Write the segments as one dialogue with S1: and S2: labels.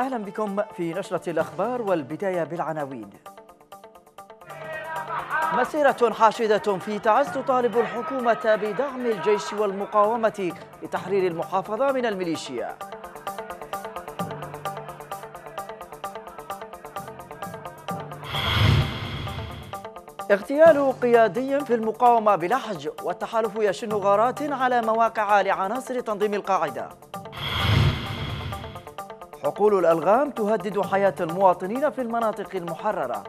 S1: أهلا بكم في نشرة الأخبار والبداية بالعناوين مسيرة حاشدة في تعز تطالب الحكومة بدعم الجيش والمقاومة لتحرير المحافظة من الميليشيا اغتيال قيادي في المقاومة بلحج والتحالف يشن غارات على مواقع لعناصر تنظيم القاعدة عقول الألغام تهدد حياة المواطنين في المناطق المحررة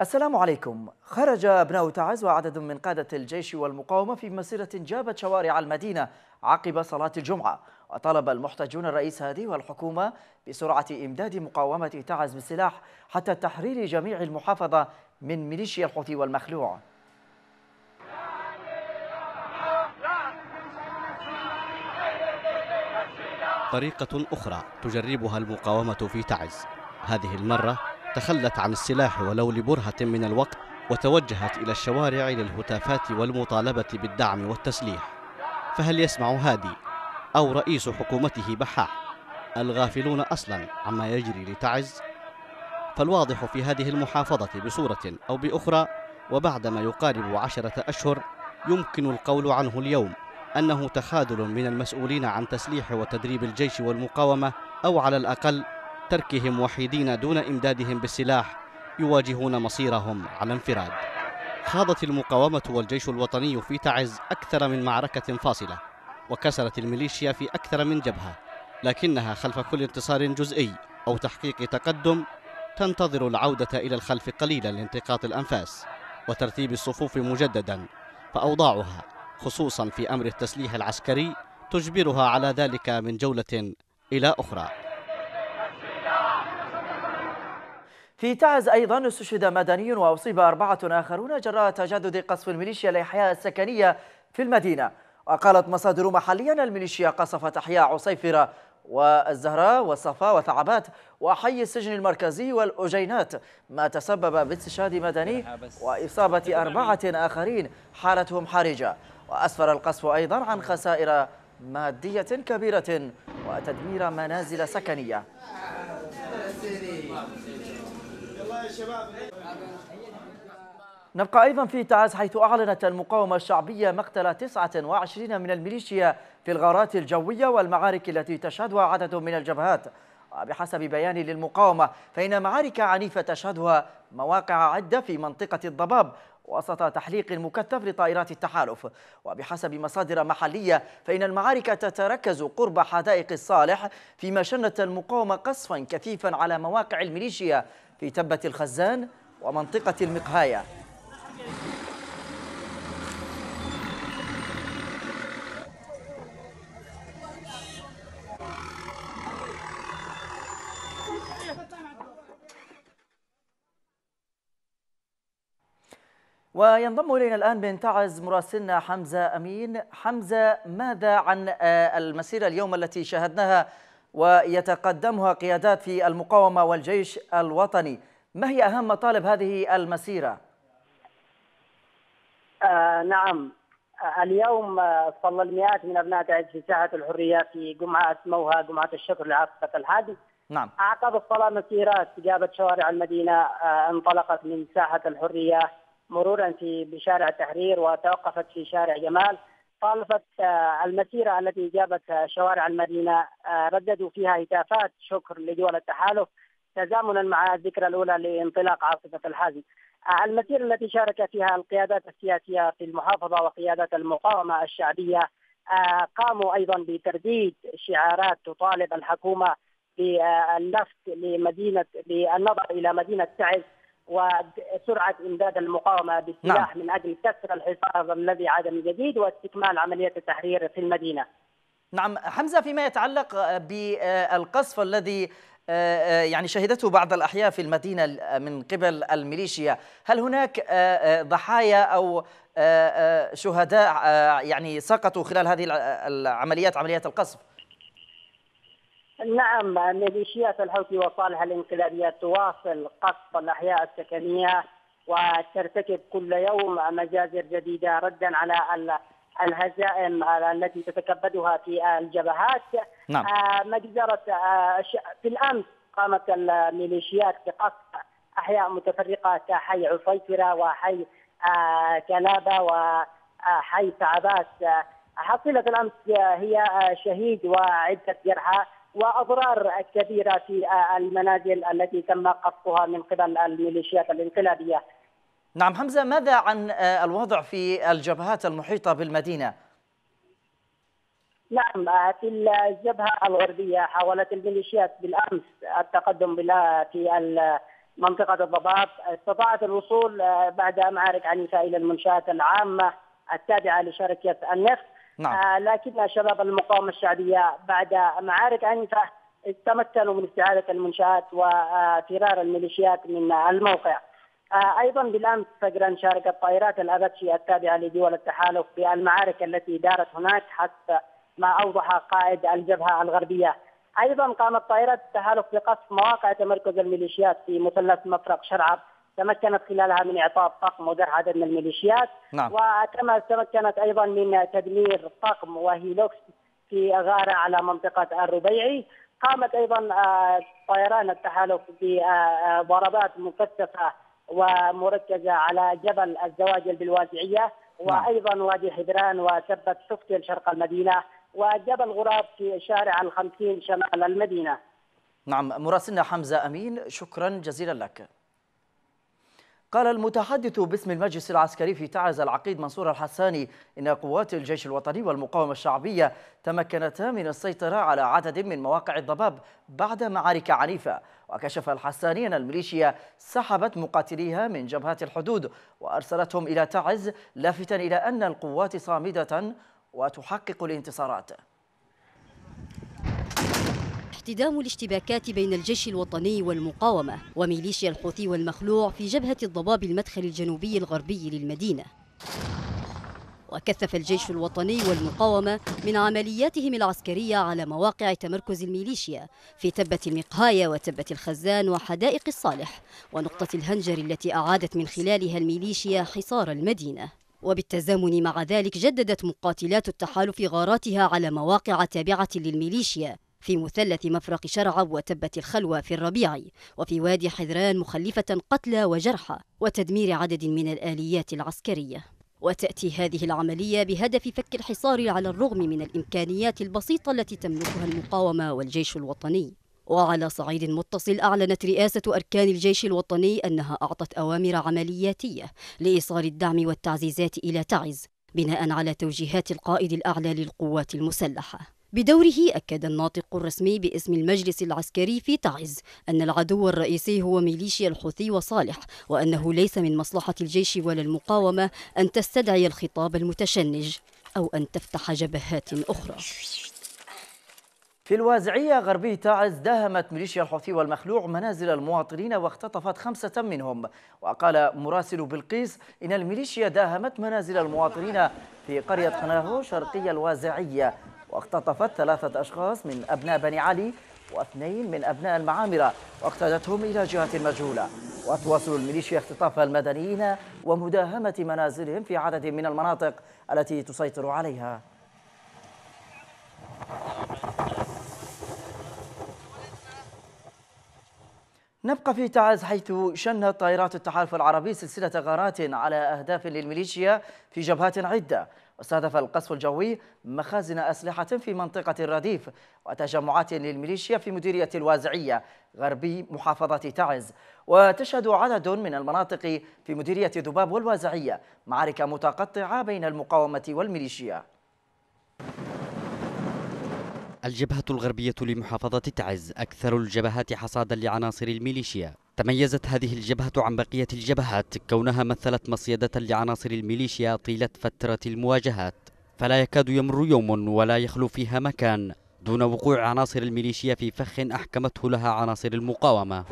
S1: السلام عليكم خرج أبناء تعز وعدد من قادة الجيش والمقاومة في مسيرة جابت شوارع المدينة عقب صلاة الجمعة وطلب المحتجون الرئيس هادي والحكومة بسرعة إمداد مقاومة تعز بالسلاح حتى تحرير جميع المحافظة من ميليشيا الحوثي والمخلوع
S2: طريقة أخرى تجربها المقاومة في تعز هذه المرة تخلت عن السلاح ولو لبرهة من الوقت وتوجهت إلى الشوارع للهتافات والمطالبة بالدعم والتسليح فهل يسمع هادي أو رئيس حكومته بحاح الغافلون أصلا عما يجري لتعز فالواضح في هذه المحافظة بصورة أو بأخرى وبعد ما يقارب عشرة أشهر يمكن القول عنه اليوم أنه تخاذل من المسؤولين عن تسليح وتدريب الجيش والمقاومة أو على الأقل تركهم وحيدين دون إمدادهم بالسلاح يواجهون مصيرهم على انفراد خاضت المقاومة والجيش الوطني في تعز أكثر من معركة فاصلة وكسرت الميليشيا في أكثر من جبهة لكنها خلف كل انتصار جزئي أو تحقيق تقدم تنتظر العودة إلى الخلف قليلا لانتقاط الأنفاس وترتيب الصفوف مجددا فأوضاعها خصوصا في أمر التسليح العسكري تجبرها على ذلك
S1: من جولة إلى أخرى في تعز أيضا استشهد مدني وأصيب أربعة آخرون جراء تجدد قصف الميليشيا لأحياء السكنية في المدينة وقالت مصادر محليا الميليشيا قصفت أحياء عصيفرة والزهراء والصفا وثعبات وحي السجن المركزي والأجينات ما تسبب باستشهاد مدني وإصابة أربعة آخرين حالتهم حرجة وأسفر القصف أيضا عن خسائر مادية كبيرة وتدمير منازل سكنية نبقى أيضا في تعز حيث أعلنت المقاومة الشعبية مقتل 29 من الميليشيا في الغارات الجوية والمعارك التي تشهدها عدد من الجبهات وبحسب بيان للمقاومة فإن معارك عنيفة تشهدها مواقع عدة في منطقة الضباب وسط تحليق مكثف لطائرات التحالف وبحسب مصادر محلية فإن المعارك تتركز قرب حدائق الصالح فيما شنت المقاومة قصفا كثيفا على مواقع الميليشيا في تبة الخزان ومنطقة المقهاية وينضم إلينا الآن من تعز مراسلنا حمزة أمين حمزة ماذا عن آه، المسيرة اليوم التي شاهدناها ويتقدمها قيادات في المقاومة والجيش الوطني ما هي أهم مطالب هذه المسيرة؟
S3: آه نعم اليوم آه، صلى المئات من أبناء تعز في ساحة الحرية في جمعة اسموها جمعة الشكر لعاصفة الحادي نعم أعقب الصلاة مسيرات جابت شوارع المدينة آه انطلقت من ساحة الحرية مرورا في بشارع تحرير وتوقفت في شارع جمال طالفت آه، المسيرة التي جابت آه، شوارع المدينة آه، رددوا فيها هتافات شكر لدول التحالف تزامنا مع الذكرى الأولى لانطلاق عاصفة الحزم المسيرة التي شارك فيها القيادات السياسية في المحافظة وقيادات المقاومة الشعبية قاموا أيضا بترديد شعارات تطالب الحكومة بالنفط لمدينة بالنظر إلى مدينة تعز وسرعه امداد المقاومه بالسلاح نعم. من اجل كسر الحصار الذي عاد من جديد واستكمال عمليه التحرير في المدينه. نعم حمزه فيما
S1: يتعلق بالقصف الذي آه، آه، يعني شهدته بعض الأحياء في المدينة آه، من قبل الميليشيا هل هناك ضحايا أو شهداء يعني سقطوا خلال هذه العمليات عمليات القصف؟
S3: نعم ميليشيات الحوثي وصالح الانقلابية تواصل قصف الأحياء السكنية وترتكب كل يوم مجازر جديدة ردا على الهزائم التي تتكبدها في الجبهات نعم. آه، مجزرة آه، في الأمس قامت الميليشيات بقصف أحياء متفرقة كحي عفيفرة وحي آه، كلابة وحي تعباس حصلت الأمس هي شهيد وعدة جرحى واضرار كبيره في آه، المنازل التي تم قصفها من قبل الميليشيات الانقلابيه.
S1: نعم حمزه ماذا عن آه، الوضع في الجبهات المحيطه بالمدينه؟
S3: نعم آه، في الجبهه الغربيه حاولت الميليشيات بالامس التقدم بلا في منطقه الضباب استطاعت الوصول بعد معارك عنيفه الى المنشات العامه التابعه لشركه النفط نعم. آه، لكن شباب المقاومة الشعبية بعد معارك عنيفة تمكنوا من استعادة المنشآت وفرار الميليشيات من الموقع آه، ايضا بالامس فجرا شاركت طائرات الأباتشي التابعه لدول التحالف بالمعارك التي دارت هناك حسب ما اوضح قائد الجبهه الغربيه. ايضا قامت طائرات التحالف بقصف مواقع تمركز الميليشيات في مثلث مفرق شرعب تمكنت خلالها من اعطاء طاقم ودرع عدد من الميليشيات نعم. وكما تمكنت ايضا من تدمير طقم وهيلوكس في غاره على منطقه الربيعي قامت ايضا آه، طيران التحالف بضربات مكثفه ومركزه على جبل الزواجل بالوادعيه نعم. وايضا وادي حبران وثبت سفتل شرق المدينه وجبل غراب في شارع الخمسين شمال المدينه.
S1: نعم مراسلنا حمزه امين شكرا جزيلا لك. قال المتحدث باسم المجلس العسكري في تعز العقيد منصور الحساني إن قوات الجيش الوطني والمقاومة الشعبية تمكنتا من السيطرة على عدد من مواقع الضباب بعد معارك عنيفة وكشف الحساني أن الميليشيا سحبت مقاتليها من جبهات الحدود وأرسلتهم إلى تعز لافتا إلى أن القوات صامدة وتحقق الانتصارات
S4: اصطدام الاشتباكات بين الجيش الوطني والمقاومة وميليشيا الحوثي والمخلوع في جبهة الضباب المدخل الجنوبي الغربي للمدينة وكثف الجيش الوطني والمقاومة من عملياتهم العسكرية على مواقع تمركز الميليشيا في تبة المقهاية وتبة الخزان وحدائق الصالح ونقطة الهنجر التي أعادت من خلالها الميليشيا حصار المدينة وبالتزامن مع ذلك جددت مقاتلات التحالف غاراتها على مواقع تابعة للميليشيا في مثلث مفرق شرع وتبة الخلوة في الربيع وفي وادي حذران مخلفة قتلى وجرحى وتدمير عدد من الآليات العسكرية وتأتي هذه العملية بهدف فك الحصار على الرغم من الإمكانيات البسيطة التي تملكها المقاومة والجيش الوطني وعلى صعيد متصل أعلنت رئاسة أركان الجيش الوطني أنها أعطت أوامر عملياتية لإيصال الدعم والتعزيزات إلى تعز بناء على توجيهات القائد الأعلى للقوات المسلحة بدوره أكد الناطق الرسمي باسم المجلس العسكري في تعز أن العدو الرئيسي هو ميليشيا الحوثي وصالح وأنه ليس من مصلحة الجيش ولا المقاومة أن تستدعي الخطاب المتشنج أو أن تفتح جبهات أخرى
S1: في الوازعية غربي تعز داهمت ميليشيا الحوثي والمخلوع منازل المواطنين واختطفت خمسة منهم وقال مراسل بلقيس إن الميليشيا داهمت منازل المواطنين في قرية خناهو شرقية الوازعية واختطفت ثلاثة أشخاص من أبناء بني علي واثنين من أبناء المعامرة واقتادتهم إلى جهة مجهولة وتواصل الميليشيا اختطاف المدنيين ومداهمة منازلهم في عدد من المناطق التي تسيطر عليها نبقى في تعز حيث شنت طائرات التحالف العربي سلسلة غارات على أهداف للميليشيا في جبهات عدة واستهدف القصف الجوي مخازن أسلحة في منطقة الرديف وتجمعات للميليشيا في مديرية الوازعية غربي محافظة تعز وتشهد عدد من المناطق في مديرية ذباب والوازعية معركة متقطعة بين المقاومة والميليشيا
S5: الجبهة الغربية لمحافظة تعز أكثر الجبهات حصادا لعناصر الميليشيا تميزت هذه الجبهة عن بقية الجبهات كونها مثلت مصيدة لعناصر الميليشيا طيلة فترة المواجهات فلا يكاد يمر يوم ولا يخلو فيها مكان دون وقوع عناصر الميليشيا في فخ أحكمته لها عناصر المقاومة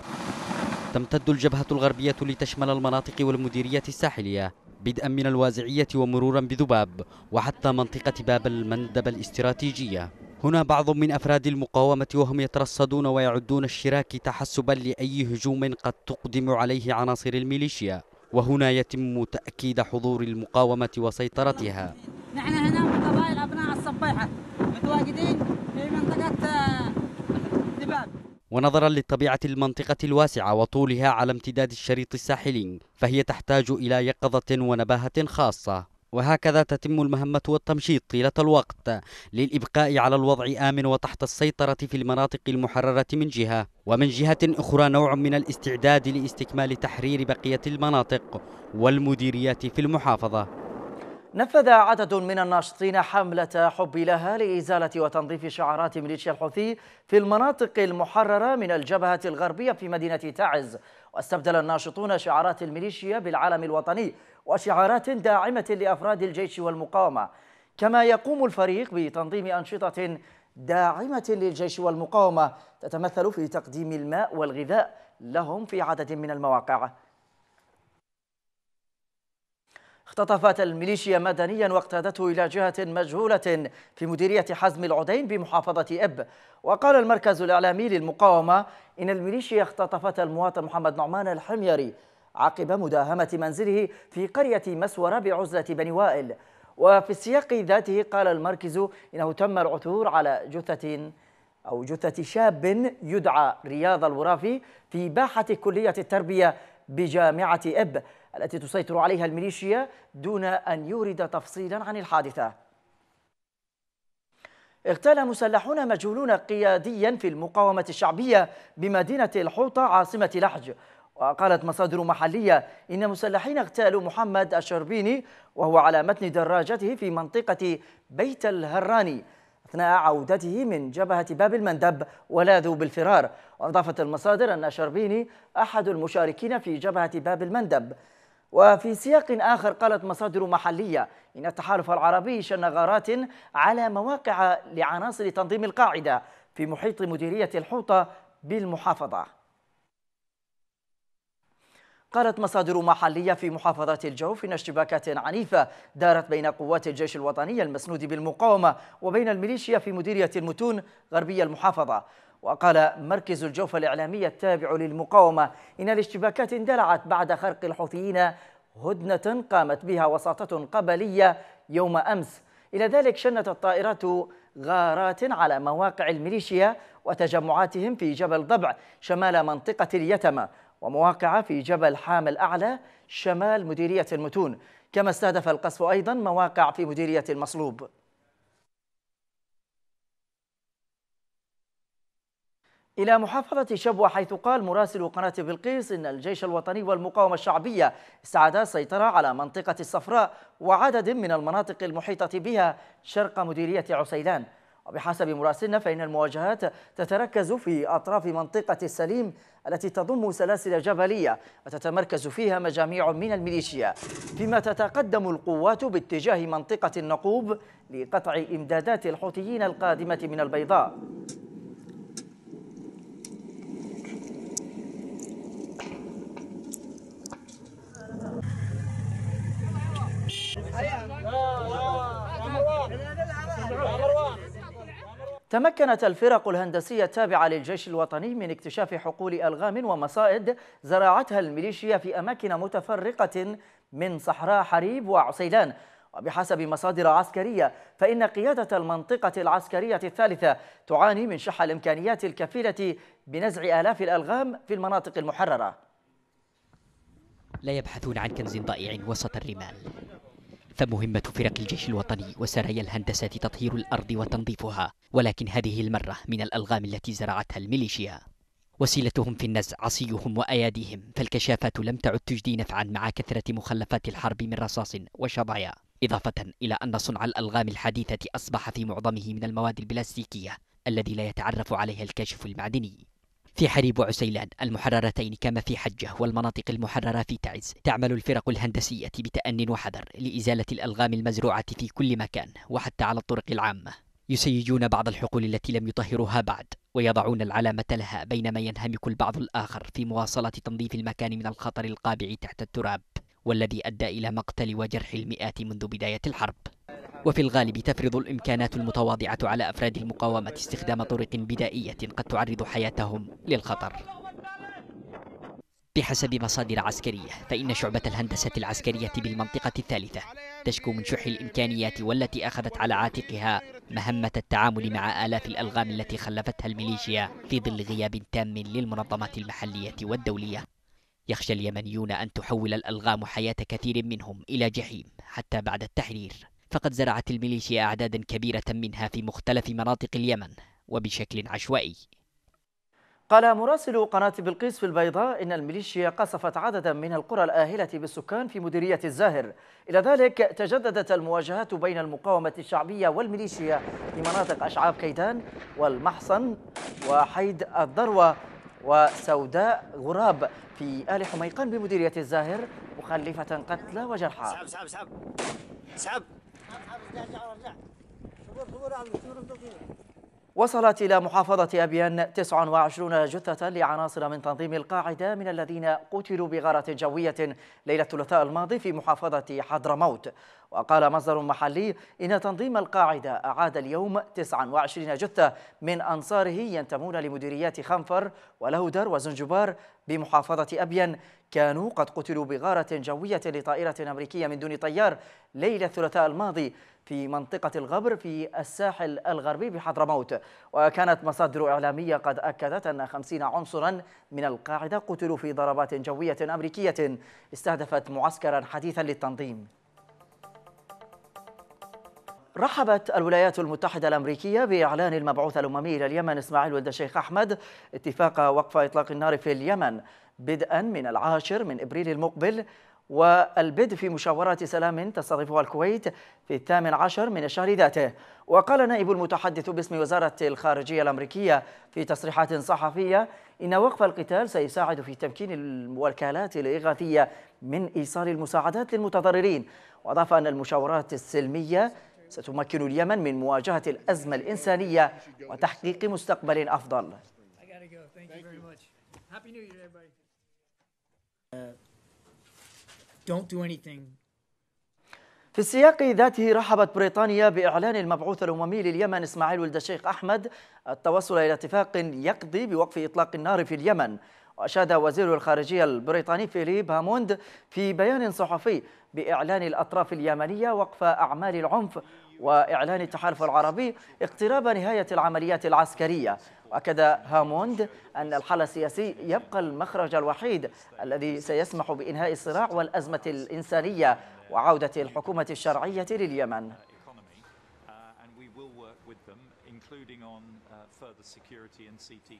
S5: تمتد الجبهة الغربية لتشمل المناطق والمديرية الساحلية بدءا من الوازعية ومرورا بذباب وحتى منطقة باب المندب الاستراتيجية هنا بعض من أفراد المقاومة وهم يترصدون ويعدون الشراك تحسبا لأي هجوم قد تقدم عليه عناصر الميليشيا وهنا يتم تأكيد حضور المقاومة وسيطرتها نحن
S3: هنا من قبائل أبناء الصبيحة متواجدين في منطقة آه،
S5: دباب ونظرا لطبيعة المنطقة الواسعة وطولها على امتداد الشريط الساحلي فهي تحتاج إلى يقظة ونباهة خاصة وهكذا تتم المهمة والتمشيط طيلة الوقت للإبقاء على الوضع آمن وتحت السيطرة في المناطق المحررة من جهة ومن جهة أخرى نوع من الاستعداد لاستكمال تحرير بقية المناطق والمديريات في المحافظة
S1: نفذ عدد من الناشطين حملة حب لها لإزالة وتنظيف شعارات ميليشيا الحوثي في المناطق المحررة من الجبهة الغربية في مدينة تعز واستبدل الناشطون شعارات الميليشيا بالعلم الوطني وشعارات داعمة لأفراد الجيش والمقاومة كما يقوم الفريق بتنظيم أنشطة داعمة للجيش والمقاومة تتمثل في تقديم الماء والغذاء لهم في عدد من المواقع اختطفت الميليشيا مدنيا واقتادته إلى جهة مجهولة في مديرية حزم العدين بمحافظة إب وقال المركز الإعلامي للمقاومة إن الميليشيا اختطفت المواطن محمد نعمان الحميري عقب مداهمة منزله في قرية مسورة بعزلة بني وائل وفي السياق ذاته قال المركز إنه تم العثور على جثة أو جثة شاب يدعى رياض الورافي في باحة كلية التربية بجامعة إب التي تسيطر عليها الميليشيا دون أن يورد تفصيلا عن الحادثة اغتال مسلحون مجهولون قياديا في المقاومة الشعبية بمدينة الحوطة عاصمة لحج وقالت مصادر محلية إن مسلحين اغتالوا محمد الشربيني وهو على متن دراجته في منطقة بيت الهراني أثناء عودته من جبهة باب المندب ولاذوا بالفرار وأضافت المصادر أن شربيني أحد المشاركين في جبهة باب المندب وفي سياق آخر قالت مصادر محلية إن التحالف العربي شن غارات على مواقع لعناصر تنظيم القاعدة في محيط مديرية الحوطة بالمحافظة قالت مصادر محلية في محافظة الجوف إن اشتباكات عنيفة دارت بين قوات الجيش الوطني المسنود بالمقاومة وبين الميليشيا في مديرية المتون غربية المحافظة وقال مركز الجوف الإعلامي التابع للمقاومة إن الاشتباكات اندلعت بعد خرق الحوثيين هدنة قامت بها وساطة قبلية يوم أمس إلى ذلك شنت الطائرات غارات على مواقع الميليشيا وتجمعاتهم في جبل ضبع شمال منطقة اليتمة ومواقعة في جبل حام الأعلى شمال مديرية المتون كما استهدف القصف أيضا مواقع في مديرية المصلوب إلى محافظة شبوة حيث قال مراسل قناة بلقيس إن الجيش الوطني والمقاومة الشعبية استعادا السيطرة على منطقة الصفراء وعدد من المناطق المحيطة بها شرق مديرية عسيلان وبحسب مراسلنا فإن المواجهات تتركز في أطراف منطقة السليم التي تضم سلاسل جبلية وتتمركز فيها مجاميع من الميليشيا فيما تتقدم القوات باتجاه منطقة النقوب لقطع إمدادات الحوثيين القادمة من البيضاء تمكنت الفرق الهندسية التابعة للجيش الوطني من اكتشاف حقول ألغام ومصائد زرعتها الميليشيا في أماكن متفرقة من صحراء حريب وعسيلان وبحسب مصادر عسكرية فإن قيادة المنطقة العسكرية الثالثة تعاني من شح الإمكانيات الكفيلة بنزع آلاف الألغام في المناطق المحررة
S6: لا يبحثون عن كنز ضائع وسط الرمال فمهمة فرق الجيش الوطني وسرايا الهندسة تطهير الأرض وتنظيفها ولكن هذه المرة من الألغام التي زرعتها الميليشيا وسيلتهم في النزع عصيهم وأياديهم فالكشافات لم تعد تجدي نفعا مع كثرة مخلفات الحرب من رصاص وشظايا إضافة إلى أن صنع الألغام الحديثة أصبح في معظمه من المواد البلاستيكية الذي لا يتعرف عليها الكاشف المعدني في حريب وعسيلان المحررتين كما في حجة والمناطق المحررة في تعز تعمل الفرق الهندسية بتأن وحذر لإزالة الألغام المزروعة في كل مكان وحتى على الطرق العامة يسيجون بعض الحقول التي لم يطهروها بعد ويضعون العلامة لها بينما ينهمك البعض الآخر في مواصلة تنظيف المكان من الخطر القابع تحت التراب والذي أدى إلى مقتل وجرح المئات منذ بداية الحرب وفي الغالب تفرض الإمكانات المتواضعة على أفراد المقاومة استخدام طرق بدائية قد تعرض حياتهم للخطر بحسب مصادر عسكرية فإن شعبة الهندسة العسكرية بالمنطقة الثالثة تشكو من شح الإمكانيات والتي أخذت على عاتقها مهمة التعامل مع آلاف الألغام التي خلفتها الميليشيا في ظل غياب تام للمنظمات المحلية والدولية يخشى اليمنيون أن تحول الألغام حياة كثير منهم إلى جحيم حتى بعد التحرير فقد زرعت الميليشيا أعدادا كبيرة منها في مختلف مناطق اليمن وبشكل عشوائي
S1: قال مراسل قناة بلقيس في البيضاء إن الميليشيا قصفت عددا من القرى الآهلة بالسكان في مديرية الزاهر إلى ذلك تجددت المواجهات بين المقاومة الشعبية والميليشيا في مناطق أشعاب كيدان والمحصن وحيد الذروة وسوداء غراب في آل حميقان بمديرية الزاهر مخلفة قتلى وجرحى سحب سحب سحب سحب وصلت إلى محافظة أبيان 29 جثة لعناصر من تنظيم القاعدة من الذين قتلوا بغارة جوية ليلة الثلاثاء الماضي في محافظة حضرموت وقال مصدر محلي إن تنظيم القاعدة أعاد اليوم 29 جثة من أنصاره ينتمون لمديريات خنفر ولهدر وزنجبار بمحافظة أبين كانوا قد قتلوا بغارة جوية لطائرة أمريكية من دون طيار ليلة الثلاثاء الماضي في منطقة الغبر في الساحل الغربي بحضرموت وكانت مصادر إعلامية قد أكدت أن خمسين عنصرا من القاعدة قتلوا في ضربات جوية أمريكية استهدفت معسكرا حديثا للتنظيم رحبت الولايات المتحدة الأمريكية بإعلان المبعوث الأممي إلى اليمن إسماعيل ولد الشيخ أحمد اتفاق وقف إطلاق النار في اليمن بدءا من العاشر من إبريل المقبل والبدء في مشاورات سلام تستضيفها الكويت في الثامن عشر من الشهر ذاته وقال نائب المتحدث باسم وزارة الخارجية الأمريكية في تصريحات صحفية إن وقف القتال سيساعد في تمكين الوكالات الإغاثية من إيصال المساعدات للمتضررين وأضاف أن المشاورات السلمية ستمكن اليمن من مواجهة الأزمة الإنسانية وتحقيق مستقبل أفضل في السياق ذاته رحبت بريطانيا بإعلان المبعوث الأممي لليمن إسماعيل ولد الشيخ أحمد التوصل إلى اتفاق يقضي بوقف إطلاق النار في اليمن وأشاد وزير الخارجية البريطاني فيليب هاموند في بيان صحفي بإعلان الأطراف اليمنية وقف أعمال العنف وإعلان التحالف العربي اقتراب نهاية العمليات العسكرية وأكد هاموند أن الحل السياسي يبقى المخرج الوحيد الذي سيسمح بإنهاء الصراع والأزمة الإنسانية وعودة الحكومة الشرعية لليمن including on uh, further security and CT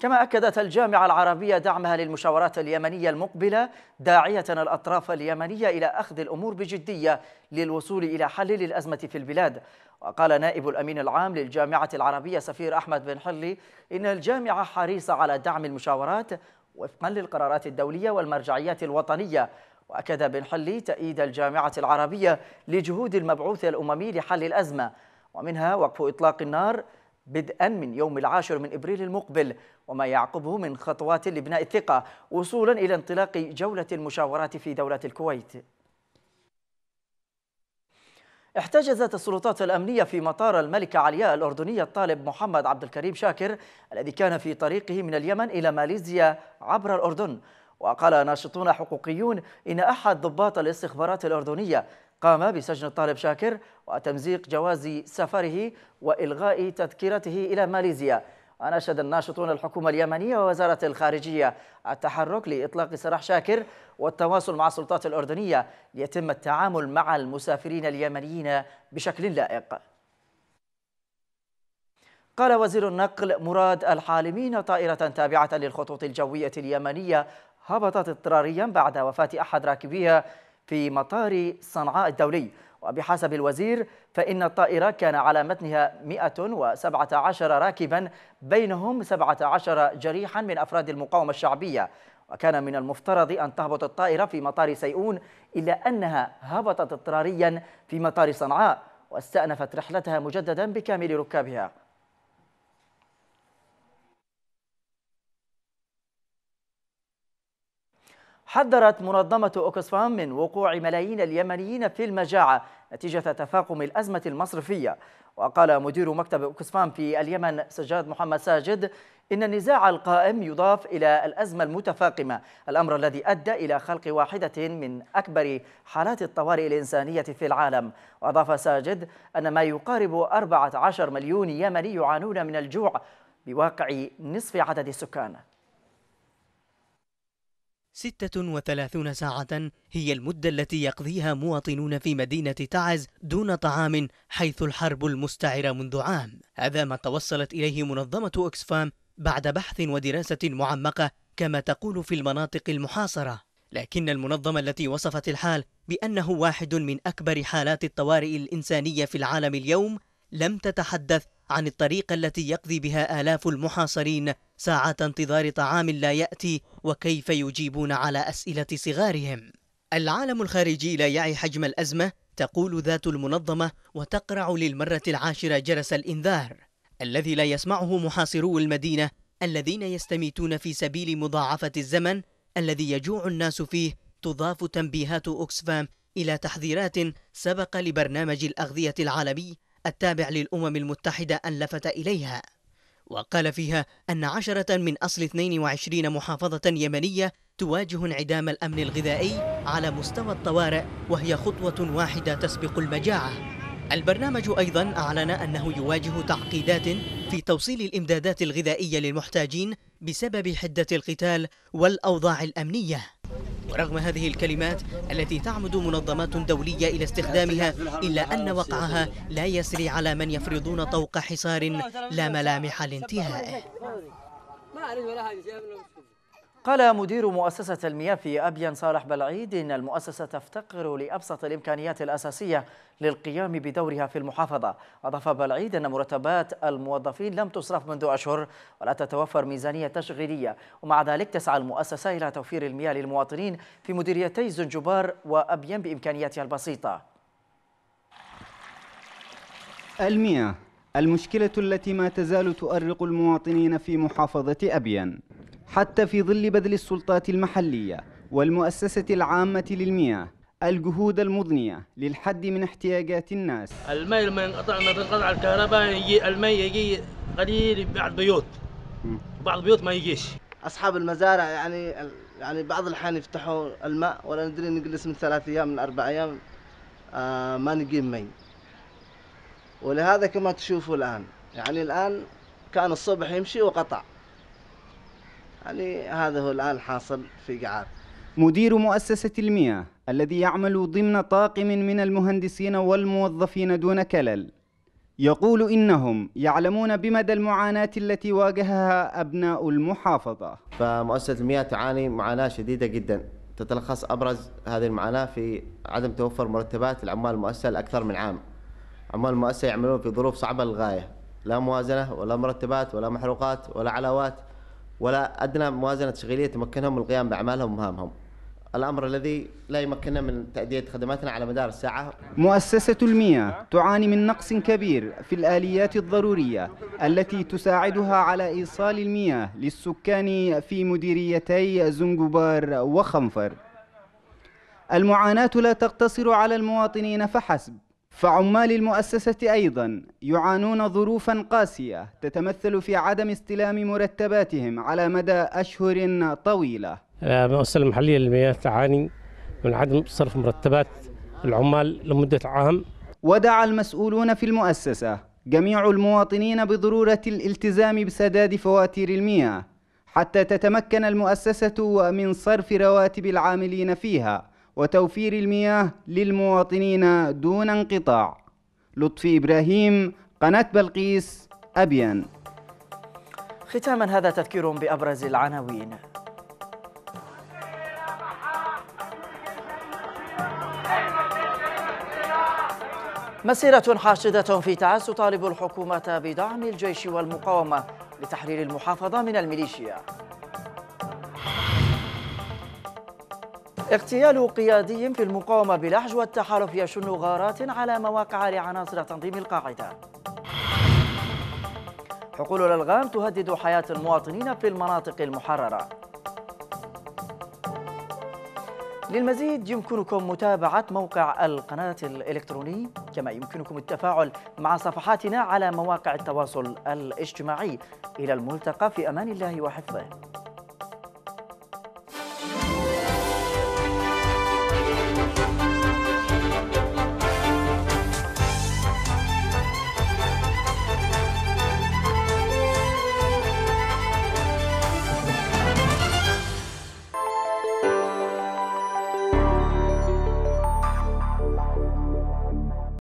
S1: كما أكدت الجامعة العربية دعمها للمشاورات اليمنية المقبلة داعية الأطراف اليمنية إلى أخذ الأمور بجدية للوصول إلى حل للأزمة في البلاد وقال نائب الأمين العام للجامعة العربية سفير أحمد بن حلي إن الجامعة حريصة على دعم المشاورات وفقا للقرارات الدولية والمرجعيات الوطنية وأكد بن حلي تأييد الجامعة العربية لجهود المبعوث الأممي لحل الأزمة ومنها وقف إطلاق النار بدءا من يوم العاشر من ابريل المقبل وما يعقبه من خطوات لبناء الثقه وصولا الى انطلاق جوله المشاورات في دوله الكويت. احتجزت السلطات الأمنية في مطار الملكة علياء الأردنية الطالب محمد عبد الكريم شاكر الذي كان في طريقه من اليمن إلى ماليزيا عبر الأردن وقال ناشطون حقوقيون إن أحد ضباط الاستخبارات الأردنية قام بسجن الطالب شاكر وتمزيق جواز سفره وإلغاء تذكرته إلى ماليزيا وناشد الناشطون الحكومة اليمنية ووزارة الخارجية التحرك لإطلاق سراح شاكر والتواصل مع السلطات الأردنية ليتم التعامل مع المسافرين اليمنيين بشكل لائق قال وزير النقل مراد الحالمين طائرة تابعة للخطوط الجوية اليمنية هبطت اضطراريا بعد وفاة أحد راكبيها في مطار صنعاء الدولي وبحسب الوزير فإن الطائرة كان على متنها 117 راكبا بينهم 17 جريحا من أفراد المقاومة الشعبية وكان من المفترض أن تهبط الطائرة في مطار سيئون إلا أنها هبطت اضطراريا في مطار صنعاء واستأنفت رحلتها مجددا بكامل ركابها حذرت منظمة أوكسفام من وقوع ملايين اليمنيين في المجاعة نتيجة تفاقم الأزمة المصرفية وقال مدير مكتب أوكسفام في اليمن سجاد محمد ساجد إن النزاع القائم يضاف إلى الأزمة المتفاقمة الأمر الذي أدى إلى خلق واحدة من أكبر حالات الطوارئ الإنسانية في العالم وأضاف ساجد أن ما يقارب 14 مليون يمني يعانون من الجوع بواقع نصف عدد السكان
S7: 36 ساعة هي المدة التي يقضيها مواطنون في مدينة تعز دون طعام حيث الحرب المستعرة منذ عام هذا ما توصلت إليه منظمة أكسفام بعد بحث ودراسة معمقة كما تقول في المناطق المحاصرة لكن المنظمة التي وصفت الحال بأنه واحد من أكبر حالات الطوارئ الإنسانية في العالم اليوم لم تتحدث عن الطريقة التي يقضي بها آلاف المحاصرين ساعات انتظار طعام لا يأتي وكيف يجيبون على أسئلة صغارهم العالم الخارجي لا يعي حجم الأزمة تقول ذات المنظمة وتقرع للمرة العاشرة جرس الإنذار الذي لا يسمعه محاصرو المدينة الذين يستميتون في سبيل مضاعفة الزمن الذي يجوع الناس فيه تضاف تنبيهات أوكسفام إلى تحذيرات سبق لبرنامج الأغذية العالمي التابع للأمم المتحدة أن لفت إليها وقال فيها أن عشرة من أصل 22 محافظة يمنية تواجه انعدام الأمن الغذائي على مستوى الطوارئ وهي خطوة واحدة تسبق المجاعة البرنامج أيضا أعلن أنه يواجه تعقيدات في توصيل الإمدادات الغذائية للمحتاجين بسبب حدة القتال والأوضاع الأمنية ورغم هذه الكلمات التي تعمد منظمات دولية إلى استخدامها إلا أن وقعها لا يسري على من يفرضون طوق حصار لا ملامح لانتهائه
S1: قال مدير مؤسسة المياه في أبين صالح بلعيد إن المؤسسة تفتقر لأبسط الإمكانيات الأساسية للقيام بدورها في المحافظة أضاف بلعيد أن مرتبات الموظفين لم تصرف منذ أشهر ولا تتوفر ميزانية تشغيلية ومع ذلك تسعى المؤسسة إلى توفير المياه للمواطنين في مديريتي زنجبار وأبين بإمكانياتها البسيطة
S8: المياه المشكلة التي ما تزال تؤرق المواطنين في محافظة أبين حتى في ظل بذل السلطات المحلية والمؤسسة العامة للمياه الجهود المضنية للحد من احتياجات الناس
S5: الماء لما ينقطع ما تنقطع الكهرباء يجي الماء يجي قليل بعض البيوت بعض البيوت ما يجيش
S1: أصحاب المزارع يعني يعني بعض الحين يفتحوا الماء ولا ندري نجلس من ثلاث أيام من أربع أيام آه ما نجيب مي ولهذا كما تشوفوا الآن يعني الآن كان الصبح يمشي وقطع
S8: يعني هذا هو الآن الحاصل في قعار مدير مؤسسة المياه الذي يعمل ضمن طاقم من المهندسين والموظفين دون كلل يقول إنهم يعلمون بمدى المعاناة التي واجهها أبناء المحافظة فمؤسسة المياه تعاني معاناة شديدة جدا
S2: تتلخص أبرز هذه المعاناة في عدم توفر مرتبات العمال المؤسسة لأكثر من عام عمال المؤسسة يعملون في ظروف صعبة للغاية لا موازنة ولا مرتبات ولا محروقات ولا علاوات ولا أدنى موازنة تشغيلية تمكنهم من القيام بأعمالهم ومهامهم الأمر الذي لا يمكننا من تأدية خدماتنا على مدار الساعة
S8: مؤسسة المياه تعاني من نقص كبير في الآليات الضرورية التي تساعدها على إيصال المياه للسكان في مديريتي زنجبار وخنفر المعاناة لا تقتصر على المواطنين فحسب فعمال المؤسسة أيضا يعانون ظروفا قاسية تتمثل في عدم استلام مرتباتهم على مدى أشهر طويلة
S2: المؤسسة آه، المحلية للمياه
S8: تعاني من عدم صرف مرتبات العمال لمدة عام ودعا المسؤولون في المؤسسة جميع المواطنين بضرورة الالتزام بسداد فواتير المياه حتى تتمكن المؤسسة من صرف رواتب العاملين فيها وتوفير المياه للمواطنين دون انقطاع لطفي إبراهيم قناة بلقيس أبيان ختاما هذا
S1: تذكير بأبرز العناوين مسيرة حاشدة في تعز طالب الحكومة بدعم الجيش والمقاومة لتحرير المحافظة من الميليشيا اغتيال قيادي في المقاومة بلحج والتحالف يشن غارات على مواقع لعناصر تنظيم القاعدة حقول الألغام تهدد حياة المواطنين في المناطق المحررة للمزيد يمكنكم متابعة موقع القناة الإلكتروني كما يمكنكم التفاعل مع صفحاتنا على مواقع التواصل الاجتماعي إلى الملتقى في أمان الله وحفظه